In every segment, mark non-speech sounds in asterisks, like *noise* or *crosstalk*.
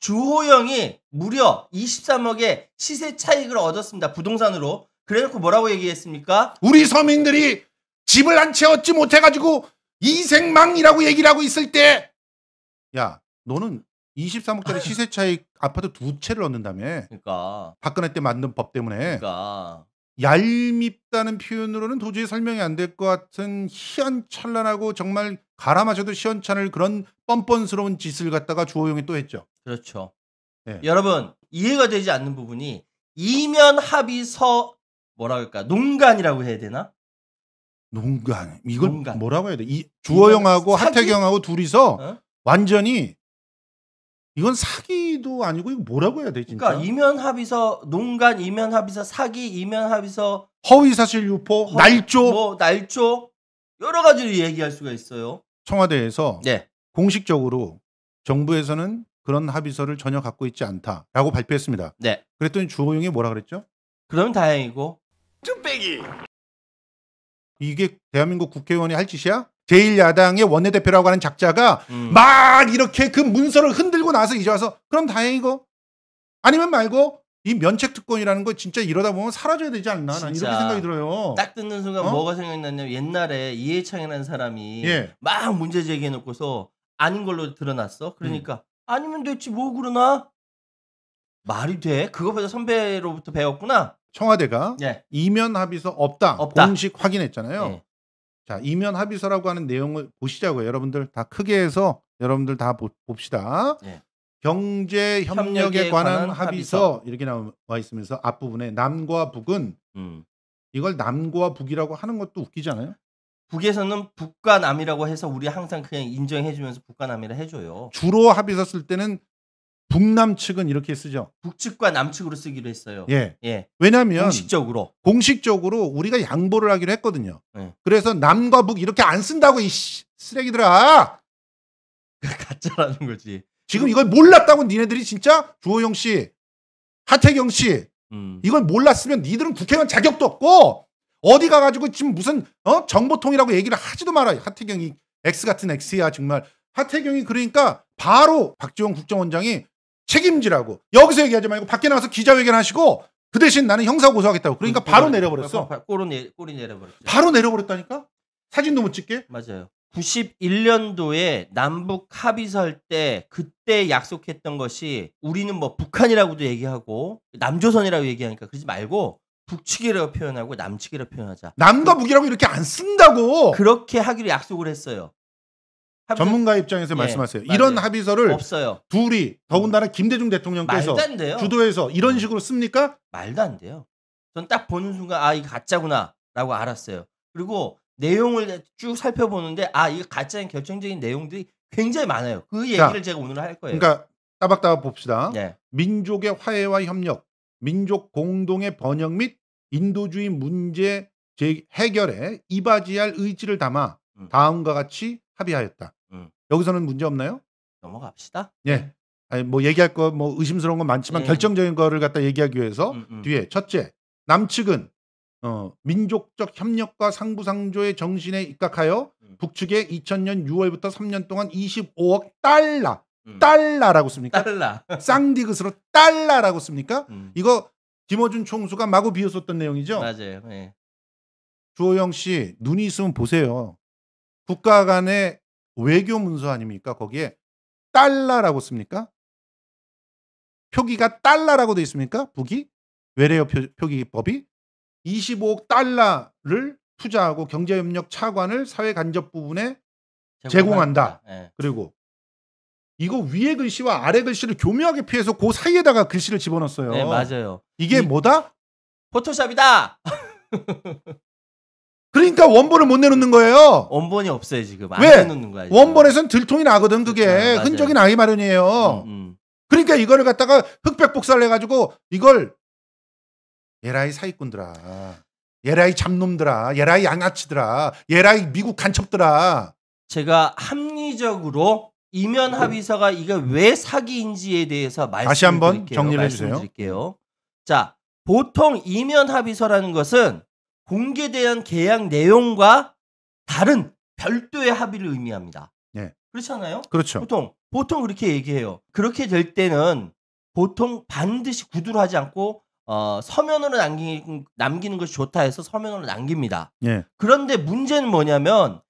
주호영이 무려 23억의 시세 차익을 얻었습니다. 부동산으로. 그래놓고 뭐라고 얘기했습니까? 우리 서민들이 집을 한 채 얻지 못해가지고 이생망이라고 얘기를 하고 있을 때 야, 너는 23억짜리 시세 차익 아파트 두 채를 얻는다며. 그러니까. 박근혜 때 만든 법 때문에. 그러니까. 얄밉다는 표현으로는 도저히 설명이 안 될 것 같은 희한찬란하고 정말 가라 마셔도 시원찮을 그런 뻔뻔스러운 짓을 갖다가 주호영이 또 했죠. 그렇죠. 네. 여러분 이해가 되지 않는 부분이 이면 합의서 뭐라 그까 농간이라고 해야 되나? 농간 이걸 농간. 뭐라고 해야 돼? 이 주호영하고 하태경하고 둘이서 어? 완전히 이건 사기도 아니고 이거 뭐라고 해야 돼 진짜? 그러니까 이면 합의서 농간 이면 합의서 사기 이면 합의서 허위 사실 유포 허, 날조 뭐 날조 여러 가지를 얘기할 수가 있어요. 청와대에서 네. 공식적으로 정부에서는 그런 합의서를 전혀 갖고 있지 않다라고 발표했습니다. 네. 그랬더니 주호영이 뭐라 그랬죠? 그러면 다행이고 쭈빼기 이게 대한민국 국회의원이 할 짓이야? 제1야당의 원내대표라고 하는 작자가 음. 막 이렇게 그 문서를 흔들 그러고 나서 이제 와서 그럼 다행이고 아니면 말고 이 면책 특권이라는 거 진짜 이러다 보면 사라져야 되지 않나 난 이렇게 생각이 들어요. 딱 듣는 순간 어? 뭐가 생각났냐면 옛날에 이해창이라는 사람이 예. 막 문제 제기해 놓고서 아닌 걸로 드러났어. 그러니까 음. 아니면 됐지 뭐 그러나 말이 돼? 그것보다 선배로부터 배웠구나. 청와대가 예. 이면 합의서 없다, 없다. 공식 확인했잖아요. 예. 자 이면 합의서라고 하는 내용을 보시자고요. 여러분들 다 크게 해서 여러분들 다 보, 봅시다. 네. 경제 협력에 관한, 관한 합의서, 합의서, 이렇게 나와 있으면서 앞부분에 남과 북은 음. 이걸 남과 북이라고 하는 것도 웃기잖아요. 북에서는 북과 남이라고 해서 우리 항상 그냥 인정해주면서 북과 남이라 해줘요. 주로 합의서 쓸 때는 북남 측은 이렇게 쓰죠. 북측과 남측으로 쓰기로 했어요. 예. 예. 왜냐면 공식적으로 공식적으로 우리가 양보를 하기로 했거든요. 예. 그래서 남과 북 이렇게 안 쓴다고 이 쓰레기들아. *laughs* 가짜라는 거지. 지금 이걸 몰랐다고 니네들이 진짜 주호영 씨, 하태경 씨 음. 이걸 몰랐으면 니들은 국회의원 자격도 없고 어디 가가지고 지금 무슨 어? 정보통이라고 얘기를 하지도 말아. 요 하태경이 X 같은 X야 정말. 하태경이 그러니까 바로 박지원 국정원장이 책임지라고 여기서 얘기하지 말고 밖에 나가서 기자회견 하시고 그 대신 나는 형사 고소하겠다고 그러니까 바로 내려버렸어. 꼴은 내, 려버렸죠 바로 내려버렸다니까? 사진도 못 찍게? 맞아요. 91년도에 남북 합의서할 때 그때 약속했던 것이 우리는 뭐 북한이라고도 얘기하고 남조선이라고 얘기하니까 그러지 말고 북측이라고 표현하고 남측이라고 표현하자. 남과 북이라고 이렇게 안 쓴다고. 그렇게 하기로 약속을 했어요. 합의서... 전문가 입장에서 예, 말씀하세요. 맞아요. 이런 합의서를 없어요. 둘이 더군다나 음. 김대중 대통령께서 주도해서 이런 음. 식으로 씁니까? 말도 안 돼요. 전 딱 보는 순간 아 이게 가짜구나라고 알았어요. 그리고 내용을 쭉 살펴보는데 아 이거 가짜인 결정적인 내용들이 굉장히 많아요. 그 얘기를 자, 제가 오늘 할 거예요. 그러니까 따박따박 봅시다. 네. 민족의 화해와 협력, 민족 공동의 번영 및 인도주의 문제 해결에 이바지할 의지를 담아 음. 다음과 같이 합의하였다. 음. 여기서는 문제 없나요? 넘어갑시다. 예. 네. 아니, 뭐 얘기할 거 뭐 의심스러운 건 많지만 예. 결정적인 거를 갖다 얘기하기 위해서 음, 음. 뒤에 첫째 남측은 어, 민족적 협력과 상부상조의 정신에 입각하여 음. 북측에 2000년 6월부터 3년 동안 25억 달러 음. 달러라고 씁니까? 달러 쌍디귿으로 달러라고 씁니까? 음. 이거 김어준 총수가 마구 비웃었던 내용이죠. 맞아요. 네. 주호영 씨 눈이 있으면 보세요. 국가 간의 외교 문서 아닙니까? 거기에 달러라고 씁니까? 표기가 달러라고 돼 있습니까? 북이 외래어 표, 표기법이 25억 달러를 투자하고 경제협력 차관을 사회 간접 부분에 제공한다. 네. 그리고 이거 위에 글씨와 아래 글씨를 교묘하게 피해서 그 사이에다가 글씨를 집어넣었어요. 네, 맞아요. 이게 뭐다? 포토샵이다. *laughs* 그러니까 원본을 못 내놓는 거예요. 원본이 없어요 지금. 안 왜? 내놓는 거야. 원본에선 들통이 나거든 그게 그렇죠. 네, 흔적이 나기 마련이에요. 음, 음. 그러니까 이거를 갖다가 흑백 복사를 해가지고 이걸 예라이 사기꾼들아. 예라이 잡놈들아. 예라이 양아치들아. 예라이 미국 간첩들아. 제가 합리적으로 이면 합의서가 이게 왜 사기인지에 대해서 말씀을 다시 한번 정리해 주세 드릴게요. 자, 보통 이면 합의서라는 것은 공개된 계약 내용과 다른 별도의 합의를 의미합니다. 네. 그렇잖아요. 그렇죠. 보통 보통 그렇게 얘기해요. 그렇게 될 때는 보통 반드시 구두로 하지 않고 어, 서면으로 남기, 남기는 것이 좋다 해서 서면으로 남깁니다. 예. 그런데 문제는 뭐냐면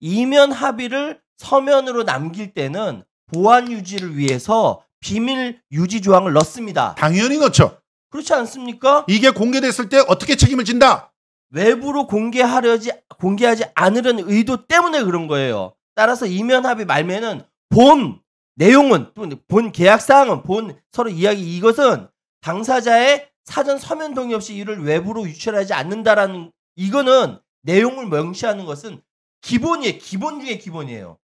이면 합의를 서면으로 남길 때는 보안 유지를 위해서 비밀 유지 조항을 넣습니다. 당연히 넣죠. 그렇지 않습니까? 이게 공개됐을 때 어떻게 책임을 진다? 외부로 공개하려지 공개하지 않으려는 의도 때문에 그런 거예요. 따라서 이면 합의 말면은본 내용은 또본 계약 사항은 본 서로 이야기 이것은 당사자의 사전 서면 동의 없이 이를 외부로 유출하지 않는다라는 이거는 내용을 명시하는 것은 기본이에요. 기본 중에 기본이에요.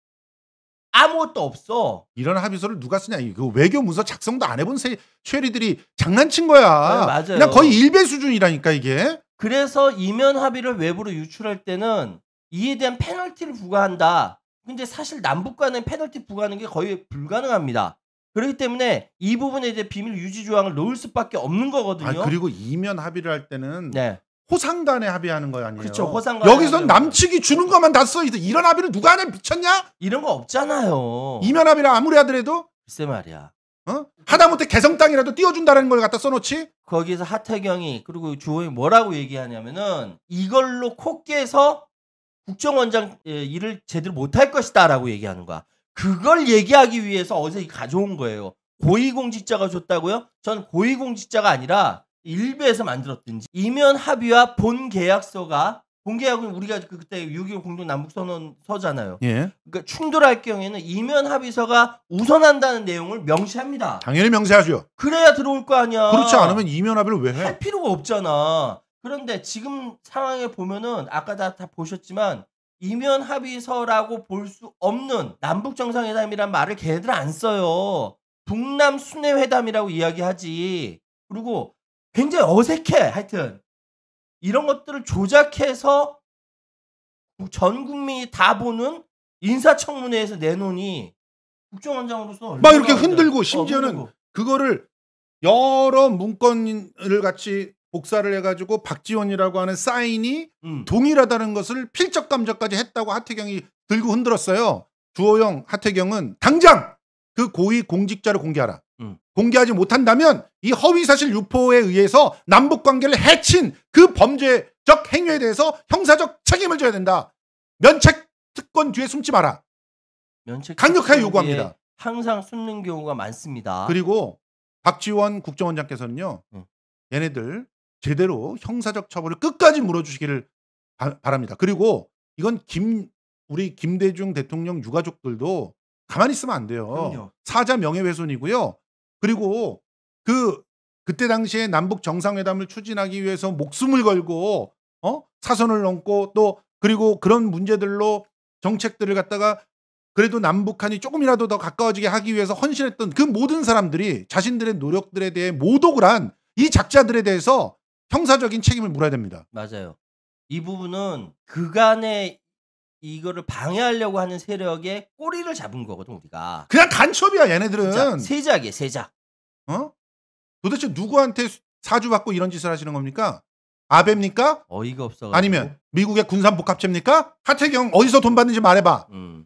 아무것도 없어. 이런 합의서를 누가 쓰냐? 이거 그 외교 문서 작성도 안 해본 세 최리들이 장난친 거야. 네, 맞아요. 그냥 거의 일배 수준이라니까 이게. 그래서 이면 합의를 외부로 유출할 때는 이에 대한 페널티를 부과한다. 근데 사실 남북 간의 페널티 부과하는 게 거의 불가능합니다. 그렇기 때문에 이 부분에 대해 비밀 유지 조항을 놓을 수밖에 없는 거거든요. 아, 그리고 이면 합의를 할 때는 네. 호상 간에 합의하는 거 아니에요? 그렇죠. 호상 간에 여기선 남측이 주는 것만 다써어 이런 합의를 누가 하냐 미쳤냐? 이런 거 없잖아요. 이면 합의를 아무리 하더라도 글쎄 말이야. 어? 하다못해 개성 땅이라도 띄워준다는 걸 갖다 써놓지? 거기에서 하태경이 그리고 주호이 뭐라고 얘기하냐면은 이걸로 코 깨서 국정원장 예, 일을 제대로 못할 것이다라고 얘기하는 거야. 그걸 얘기하기 위해서 어제 가져온 거예요. 고위공직자가 줬다고요? 전 고위공직자가 아니라 일부에서 만들었든지 이면 합의와 본 계약서가 본 계약은 우리가 그 그때 6.25 공동 남북선언 서잖아요. 예. 그러니까 충돌할 경우에는 이면 합의서가 우선한다는 내용을 명시합니다. 당연히 명시하죠. 그래야 들어올 거 아니야. 그렇지 않으면 이면 합의를 왜 해? 할 필요가 없잖아. 그런데 지금 상황에 보면은 아까 다, 다 보셨지만 이면 합의서라고 볼 수 없는 남북 정상회담이란 말을 걔들 안 써요. 북남 순회 회담이라고 이야기하지. 그리고 굉장히 어색해. 하여튼 이런 것들을 조작해서 전 국민이 다 보는 인사청문회에서 내놓으니 국정원장으로서 막 이렇게 흔들고 심지어는 어, 그거를 여러 문건을 같이 복사를 해가지고 박지원이라고 하는 사인이 음. 동일하다는 것을 필적 감정까지 했다고 하태경이 들고 흔들었어요. 주호영, 하태경은 당장 그 고위 공직자를 공개하라. 음. 공개하지 못한다면 이 허위사실 유포에 의해서 남북 관계를 해친 그 범죄적 행위에 대해서 형사적 책임을 져야 된다. 면책 특권 뒤에 숨지 마라. 면책 강력하게 요구합니다. 항상 숨는 경우가 많습니다. 그리고 박지원 국정원장께서는요. 음. 얘네들 제대로 형사적 처벌을 끝까지 물어주시기를 바, 랍니다 그리고 이건 김 우리 김대중 대통령 유가족들도 가만히 있으면 안 돼요. 그럼요. 사자 명예훼손이고요. 그리고 그 그때 당시에 남북 정상회담을 추진하기 위해서 목숨을 걸고 어 사선을 넘고 또 그리고 그런 문제들로 정책들을 갖다가 그래도 남북한이 조금이라도 더 가까워지게 하기 위해서 헌신했던 그 모든 사람들이 자신들의 노력들에 대해 모독을 한 이 작자들에 대해서 형사적인 책임을 물어야 됩니다. 맞아요. 이 부분은 그간의 이거를 방해하려고 하는 세력의 꼬리를 잡은 거거든 우리가. 그냥 간첩이야 얘네들은. 세작이 세작. 어? 도대체 누구한테 사주 받고 이런 짓을 하시는 겁니까? 아베입니까? 어이가 없어. 아니면 미국의 군산복합체입니까? 하태경 어디서 돈 받는지 말해봐. 음.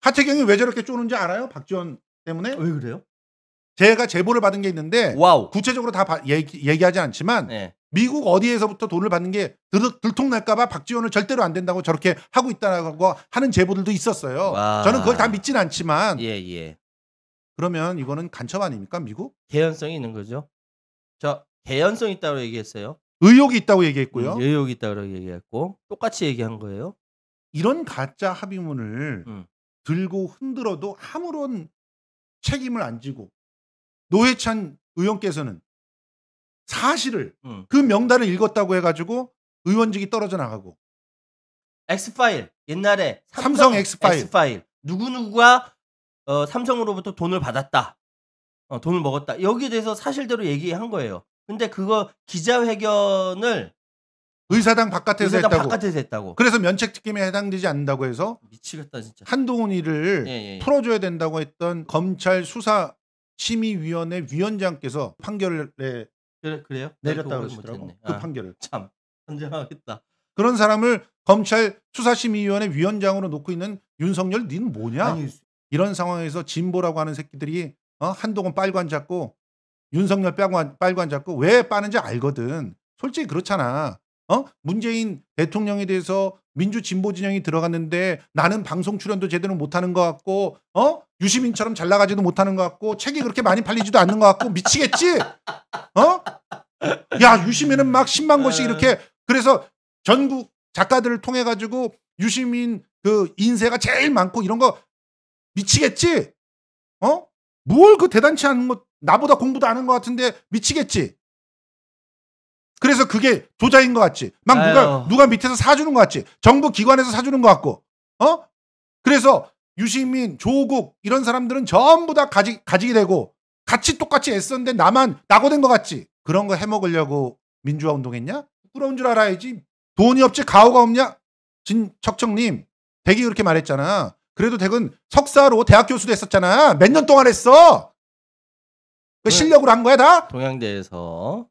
하태경이 왜 저렇게 쪼는지 알아요? 박지원 때문에? 왜 그래요? 제가 제보를 받은 게 있는데 와우. 구체적으로 다 바, 얘기, 하지 않지만 네. 미국 어디에서부터 돈을 받는 게 들, 통 날까봐 박지원은 절대로 안 된다고 저렇게 하고 있다라고 하는 제보들도 있었어요. 와. 저는 그걸 다 믿진 않지만. 예, 예. 그러면 이거는 간첩 아닙니까, 미국? 개연성이 있는 거죠. 저 개연성 이 있다고 얘기했어요. 의혹이 있다고 얘기했고요. 음, 의혹이 있다고 얘기했고 똑같이 얘기한 거예요. 이런 가짜 합의문을 음. 들고 흔들어도 아무런 책임을 안 지고 노회찬 의원께서는 사실을 음. 그 명단을 읽었다고 해가지고 의원직이 떨어져 나가고 엑스파일 옛날에 삼성, 삼성 엑스파일. 엑파일 누구누구가 어, 삼성으로부터 돈을 받았다 어, 돈을 먹었다 여기에 대해서 사실대로 얘기한 거예요 근데 그거 기자회견을 의사당 바깥에서 의사당 했다고. 바깥에서 했다고. 그래서 면책특임에 해당되지 않는다고 해서 미치겠다 진짜. 한동훈이를 예, 예, 예. 풀어줘야 된다고 했던 검찰 수사 심의위원회 위원장께서 판결에 그래, 그래요? 내렸다 그러시더라고. 그 아, 판결을. 참 환장하겠다. *laughs* 그런 사람을 검찰 수사심의위원회 위원장으로 놓고 있는 윤석열 닌 뭐냐? 아니, 이런 상황에서 진보라고 하는 새끼들이 어? 한동훈 빨간 잡고 윤석열 빨관, 빨간 잡고 왜 빠는지 알거든. 솔직히 그렇잖아. 어? 문재인 대통령에 대해서 민주 진보 진영이 들어갔는데 나는 방송 출연도 제대로 못하는 것 같고 어 유시민처럼 잘 나가지도 못하는 것 같고 책이 그렇게 많이 팔리지도 않는 것 같고 미치겠지 어? 야 유시민은 막 10만 권씩 이렇게 그래서 전국 작가들을 통해 가지고 유시민 그 인쇄가 제일 많고 이런 거 미치겠지 어? 뭘 그 대단치 않은 것 나보다 공부도 안 한 것 같은데 미치겠지 그래서 그게 도자인 것 같지. 막 아유. 누가 누가 밑에서 사주는 것 같지. 정부 기관에서 사주는 것 같고. 어? 그래서 유시민, 조국 이런 사람들은 전부 다 가지 가지게 되고 같이 똑같이 애썼는데 나만 낙오된 것 같지. 그런 거 해먹으려고 민주화 운동했냐? 부끄러운 줄 알아야지. 돈이 없지 가오가 없냐? 진 척척님 대기 그렇게 말했잖아. 그래도 댁은 석사로 대학 교수도 했었잖아. 몇 년 동안 했어. 그 실력으로 한 거야 다? 동양대에서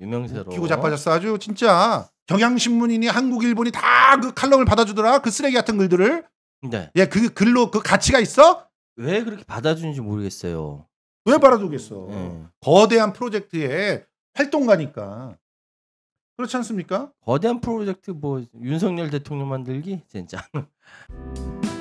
유명세로 끼고 자빠졌어 아주 진짜 경향신문이니 한국 일본이 다그 칼럼을 받아주더라 그 쓰레기 같은 글들을 네. 예, 그 글로 그 가치가 있어? 왜 그렇게 받아주는지 모르겠어요. 왜 받아주겠어? 네. 거대한 프로젝트의 활동가니까. 그렇지 않습니까? 거대한 프로젝트 뭐 윤석열 대통령 만들기 진짜. *laughs*